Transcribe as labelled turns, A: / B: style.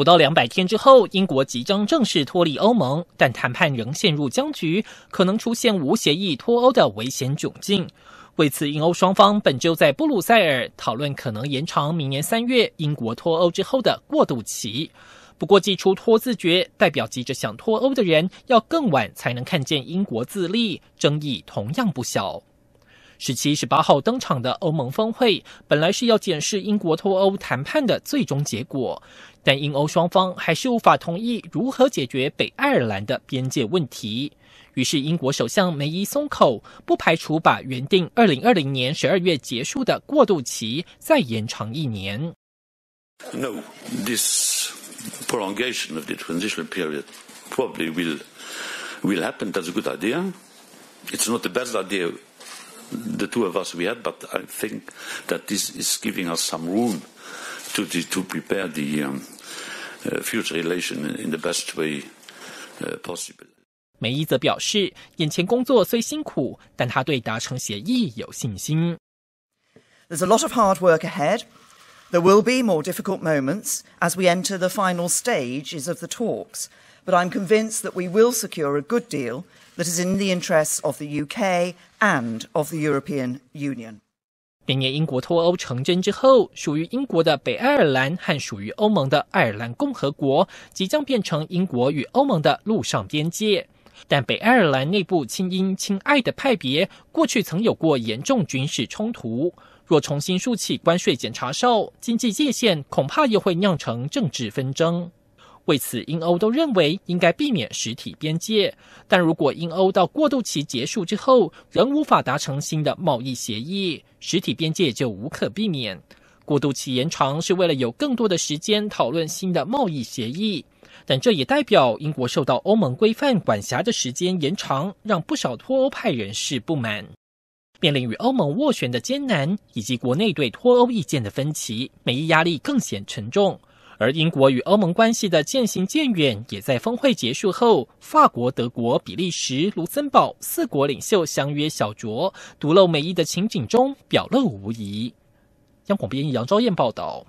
A: 不到两百天之后，英国即将正式脱离欧盟，但谈判仍陷入僵局，可能出现无协议脱欧的危险窘境。为此，英欧双方本周在布鲁塞尔讨论可能延长明年三月英国脱欧之后的过渡期。不过，寄出“脱”字诀，代表急着想脱欧的人要更晚才能看见英国自立，争议同样不小。十七、十八号登场的欧盟峰会，本来是要检视英国脱欧谈判的最终结果，但英欧双方还是无法同意如何解决北爱尔兰的边界问题。于是，英国首相梅伊松口，不排除把原定二零二零年十二月结束的过渡期再延长一年。
B: No, this p r o l o n g a t i o n of the transitional period probably will will happen. That's a good idea. It's not the best idea. the two of us we had, but I think that this is giving us some room to, the, to prepare the um, uh, future relation in the best way uh, possible.
A: 梅伊则表示，眼前工作虽辛苦，但他对达成协议有信心。
B: There's a lot of hard work ahead. There will be more difficult moments as we enter the final stages of the talks. but i'm convinced that we will secure a good deal
A: that is in the interests of the uk and of the european union 明年英国脱欧成真之后属于英国的北爱尔兰和属于欧盟的爱尔兰共和国即将变成英国与欧盟的陆上边界但北爱尔兰内部亲英亲爱的派别过去曾有过严重军事冲突若重新竖起关税检查哨经济界限恐怕又会酿成政治纷争为此，英欧都认为应该避免实体边界，但如果英欧到过渡期结束之后仍无法达成新的贸易协议，实体边界就无可避免。过渡期延长是为了有更多的时间讨论新的贸易协议，但这也代表英国受到欧盟规范管辖的时间延长，让不少脱欧派人士不满。面临与欧盟斡旋的艰难，以及国内对脱欧意见的分歧，美意压力更显沉重。而英国与欧盟关系的渐行渐远，也在峰会结束后，法国、德国、比利时、卢森堡四国领袖相约小酌、独漏美意的情景中表露无遗。央广编译杨昭燕报道。